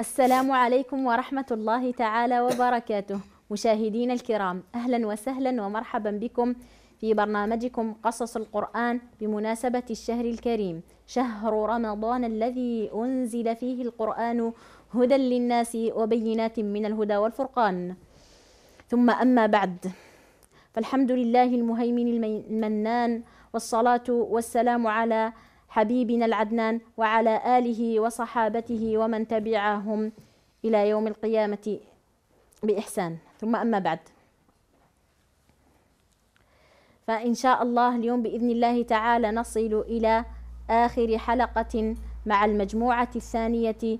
السلام عليكم ورحمة الله تعالى وبركاته مشاهدينا الكرام أهلا وسهلا ومرحبا بكم في برنامجكم قصص القرآن بمناسبة الشهر الكريم شهر رمضان الذي أنزل فيه القرآن هدى للناس وبينات من الهدى والفرقان ثم أما بعد فالحمد لله المهيمن المنان والصلاة والسلام على حبيبنا العدنان وعلى آله وصحابته ومن تبعهم إلى يوم القيامة بإحسان ثم أما بعد فإن شاء الله اليوم بإذن الله تعالى نصل إلى آخر حلقة مع المجموعة الثانية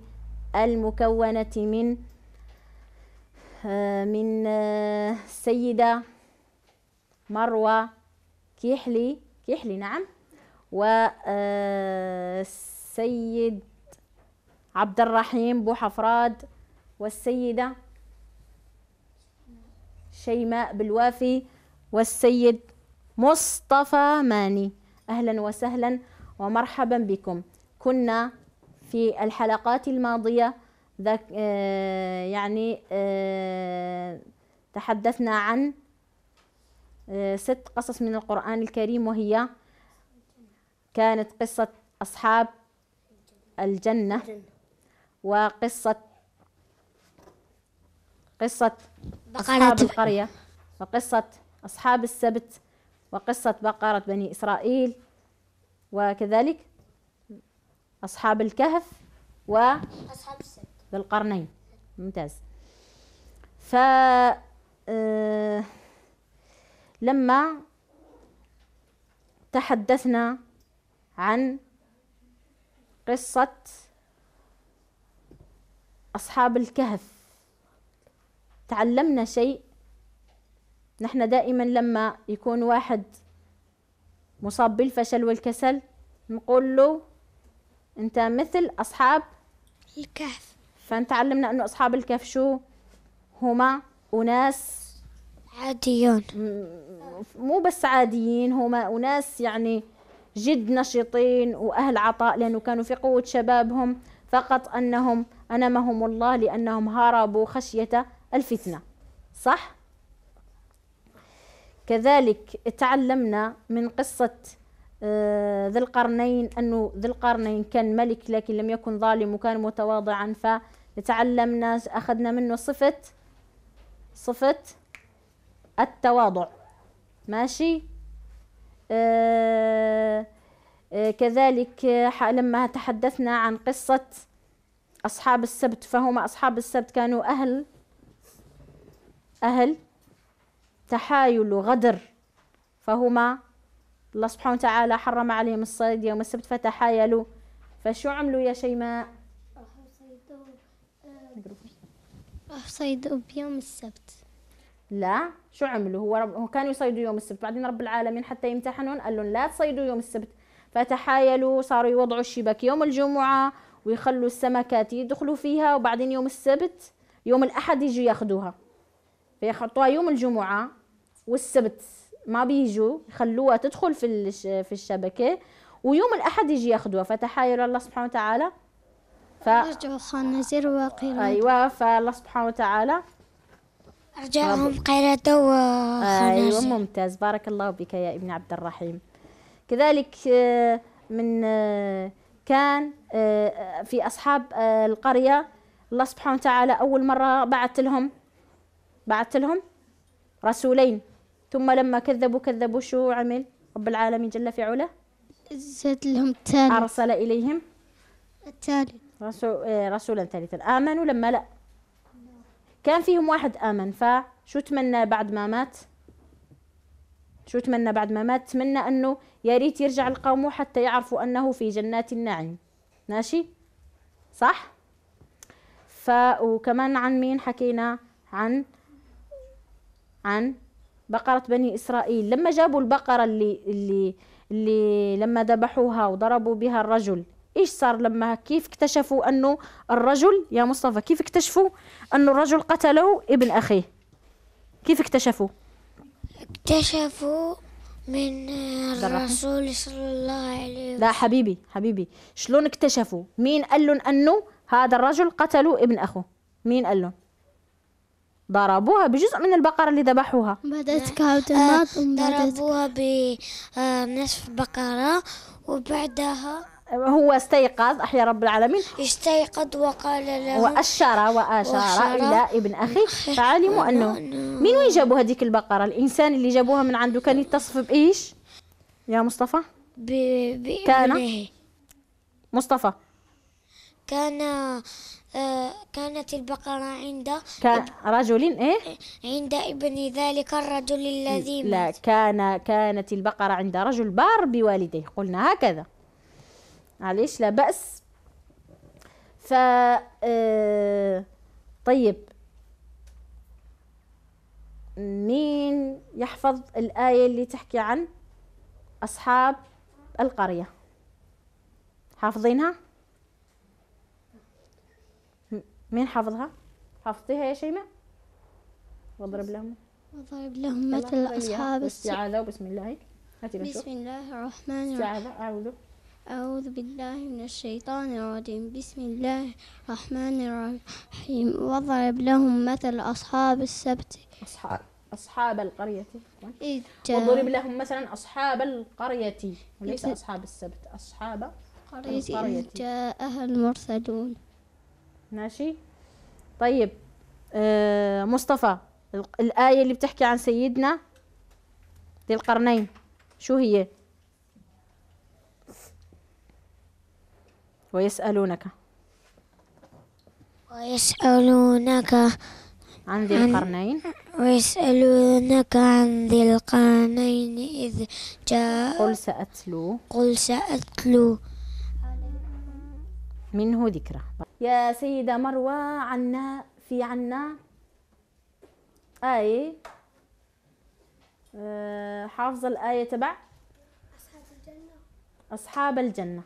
المكونة من آه، من السيدة آه، مروة كيحلي كيحلي نعم والسيد آه، عبد الرحيم بو حفراد والسيدة شيماء بالوافي والسيد مصطفى ماني أهلا وسهلا ومرحبا بكم كنا في الحلقات الماضية ذك آه، يعني آه، تحدثنا عن ست قصص من القرآن الكريم وهي كانت قصة أصحاب الجنة وقصة قصة أصحاب القرية وقصة أصحاب السبت وقصة بقرة بني إسرائيل وكذلك أصحاب الكهف و أصحاب السبت القرنين ممتاز ف آه، لما تحدثنا عن قصة أصحاب الكهف تعلمنا شيء نحن دائما لما يكون واحد مصاب بالفشل والكسل نقول له أنت مثل أصحاب الكهف فنتعلمنا أنه أصحاب الكهف شو هما أناس عاديون مو بس عاديين هما أناس يعني جد نشيطين وأهل عطاء لأنه كانوا في قوة شبابهم فقط أنهم أنمهم الله لأنهم هربوا خشية الفتنة صح؟ كذلك تعلمنا من قصة آه، ذي القرنين أنه ذي القرنين كان ملك لكن لم يكن ظالم وكان متواضعا فتعلمنا أخذنا منه صفة صفة التواضع ماشي آه، آه، كذلك آه، لما تحدثنا عن قصة أصحاب السبت فهما أصحاب السبت كانوا أهل أهل تحايل وغدر فهما الله سبحانه وتعالى حرم عليهم الصيد يوم السبت فتحايلوا فشو عملوا يا شيماء؟ صيدوا بيوم السبت لا شو عملوا هو, رب... هو كانوا يصيدوا يوم السبت بعدين رب العالمين حتى يمتحنون قال لهم لا تصيدوا يوم السبت فتحايلوا صاروا يوضعوا الشباك يوم الجمعة ويخلوا السمكات يدخلوا فيها وبعدين يوم السبت يوم الأحد يجوا ياخذوها فيحطوها يوم الجمعة والسبت ما بيجوا يخلوها تدخل في في الشبكة ويوم الأحد يجي ياخذوها فتحايل الله سبحانه وتعالى ف... خنازير وقرد أيوة فالله سبحانه وتعالى أرجعهم قيرته وخنازير أيوة ممتاز بارك الله بك يا ابن عبد الرحيم كذلك آه، من آه، كان آه، في أصحاب القرية الله سبحانه وتعالى أول مرة بعث لهم بعث لهم رسولين ثم لما كذبوا كذبوا شو عمل رب العالمين جل في علاه زاد لهم الثالث أرسل إليهم الثالث رسول رسولا ثالثا آمنوا لما لا كان فيهم واحد آمن فشو تمنى بعد ما مات شو تمنى بعد ما مات تمنى أنه يا ريت يرجع القوم حتى يعرفوا أنه في جنات النعيم ماشي صح ف وكمان عن مين حكينا عن عن بقرة بني إسرائيل لما جابوا البقرة اللي اللي اللي لما ذبحوها وضربوا بها الرجل ايش صار لما كيف اكتشفوا انه الرجل يا مصطفى كيف اكتشفوا انه الرجل قتله ابن اخيه كيف اكتشفوا اكتشفوا من الرسول صلى الله عليه وسلم لا حبيبي حبيبي شلون اكتشفوا مين قال لهم انه هذا الرجل قتلوا ابن اخوه مين قال لهم ضربوها بجزء من البقرة اللي ذبحوها بدأت كاوتنات آه، ضربوها بنصف بقرة وبعدها هو استيقظ أحيا رب العالمين استيقظ وقال له وأشار وأشار إلى ابن أخي فعلموا أنه من وين جابوا هذيك البقرة الإنسان اللي جابوها من عنده كان يتصف بإيش يا مصطفى ب... كان مصطفى كان آه، كانت البقرة عند كان رجل إيه عند ابن ذلك الرجل الذي لا كان كانت البقرة عند رجل بار بوالديه قلنا هكذا معلش لا بأس ف آه، طيب مين يحفظ الآية اللي تحكي عن أصحاب القرية حافظينها مين حافظها حافظتيها يا شيماء واضرب لهم واضرب لهم مثل أصحاب السعادة بسم الله هاتي بسم الله الرحمن الرحيم أعوذ أعوذ بالله من الشيطان الرجيم بسم الله الرحمن الرحيم واضرب لهم مثل أصحاب السبت أصحاب أصحاب القرية إذ وضرب لهم مثلا أصحاب القرية وليس أصحاب السبت أصحاب القرية إذ جاءها المرسلون ماشي طيب آه مصطفى الآية اللي بتحكي عن سيدنا ذي القرنين شو هي؟ ويسألونك ويسألونك عن ذي القرنين ويسألونك عن ذي القرنين إذ جاء قل سأتلو قل سأتلو منه ذكرى يا سيدة مروى عنا في عنا آية آه، حافظة الآية تبع أصحاب الجنة أصحاب الجنة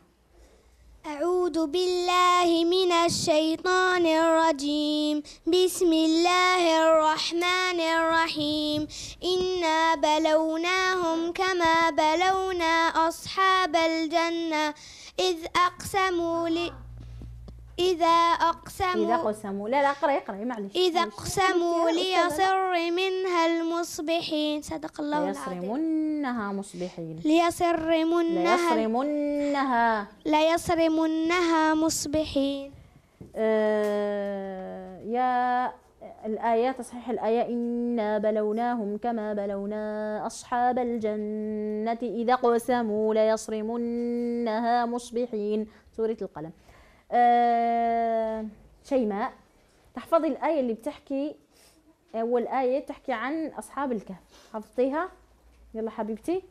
أعوذ بالله من الشيطان الرجيم بسم الله الرحمن الرحيم إنا بلوناهم كما بلونا أصحاب الجنة إذ أقسموا لي إذا أقسموا إذا قسموا لا لا اقرأ اقرأ معلش إذا أقسموا ليصر منها المصبحين صدق الله العظيم ليصرمنها مصبحين ليصرمنها ليصرمنها ليصرمنها مصبحين آه، يا الآية تصحيح الآية إنا بلوناهم كما بلونا أصحاب الجنة إذا قسموا ليصرمنها مصبحين سورة القلم آه، شيماء تحفظي الآية اللي بتحكي أول آه، آية بتحكي عن أصحاب الكهف حفظتيها؟ يلا حبيبتي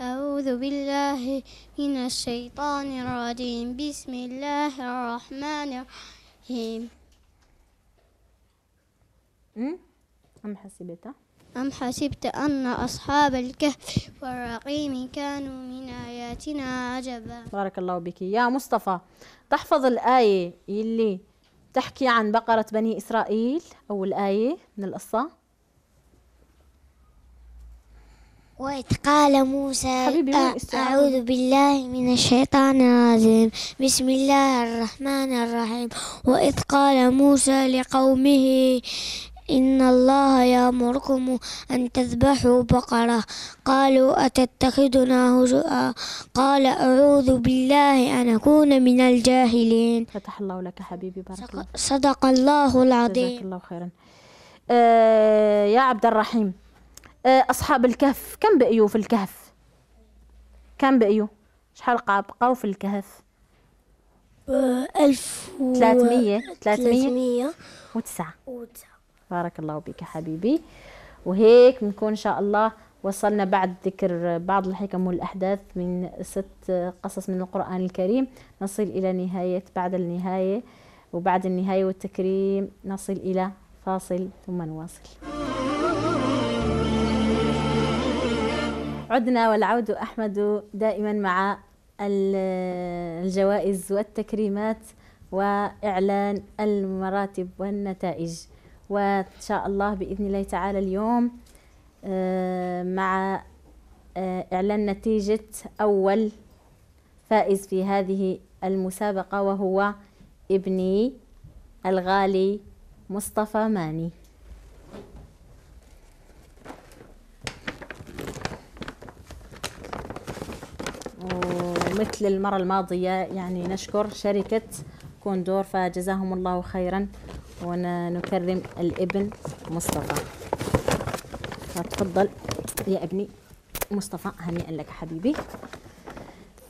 أعوذ بالله من الشيطان الرجيم بسم الله الرحمن الرحيم أم حسبتها أم حسبت أن أصحاب الكهف والرقيم كانوا من آياتنا عجبا بارك الله بك يا مصطفى تحفظ الآية اللي تحكي عن بقرة بني إسرائيل أول آية من القصة وإذ قال موسى أعوذ بالله من الشيطان الرجيم بسم الله الرحمن الرحيم وإذ قال موسى لقومه إن الله يأمركم أن تذبحوا بقرة قالوا أتتخذنا هزؤا قال أعوذ بالله أن أكون من الجاهلين فتح الله لك حبيبي بارك الله صدق الله العظيم جزاك الله خيرا آه يا عبد الرحيم آه أصحاب الكهف كم بقيوا في الكهف كم بقيوا شحال بقوا في الكهف ألف و... 300 300 وتسعة وتسعة بارك الله بك حبيبي وهيك بنكون إن شاء الله وصلنا بعد ذكر بعض الحكم والأحداث من ست قصص من القرآن الكريم نصل إلى نهاية بعد النهاية وبعد النهاية والتكريم نصل إلى فاصل ثم نواصل عدنا والعود أحمد دائما مع الجوائز والتكريمات وإعلان المراتب والنتائج وإن شاء الله بإذن الله تعالى اليوم آه، مع آه، إعلان نتيجة أول فائز في هذه المسابقة وهو ابني الغالي مصطفى ماني ومثل المرة الماضية يعني نشكر شركة كوندور فجزاهم الله خيرا ونكرم الابن مصطفى فتفضل يا ابني مصطفى هنيئا لك حبيبي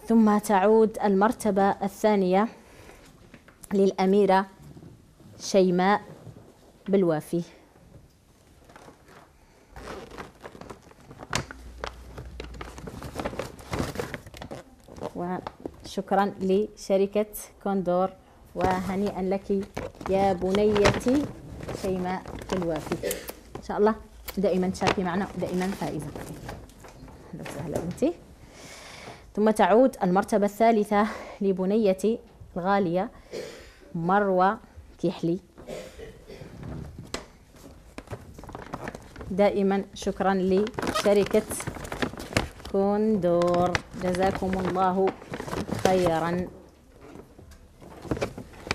ثم تعود المرتبة الثانية للأميرة شيماء بالوافي وشكرا لشركة كوندور وهنيئا لك يا بنيتي شيماء الوافي إن شاء الله دائما تشاركي معنا ودائما فائزة أهلا وسهلا بنتي ثم تعود المرتبة الثالثة لبنيتي الغالية مروة كحلي دائما شكرا لشركة كوندور جزاكم الله خيرا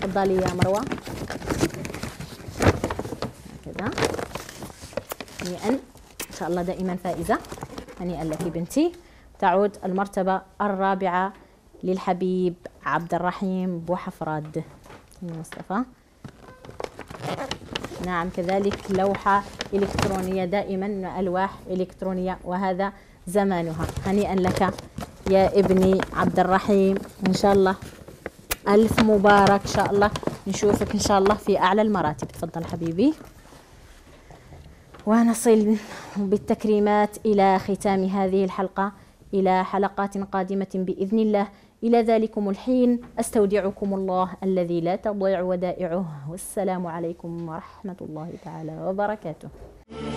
تفضلي يا مروة هكذا هنيئا إن شاء الله دائما فائزة هنيئا لك بنتي تعود المرتبة الرابعة للحبيب عبد الرحيم بوحفراد مصطفى نعم كذلك لوحة إلكترونية دائما ألواح إلكترونية وهذا زمانها هنيئا لك يا ابني عبد الرحيم إن شاء الله ألف مبارك إن شاء الله نشوفك إن شاء الله في أعلى المراتب تفضل حبيبي ونصل بالتكريمات إلى ختام هذه الحلقة إلى حلقات قادمة بإذن الله إلى ذلكم الحين أستودعكم الله الذي لا تضيع ودائعه والسلام عليكم ورحمة الله تعالى وبركاته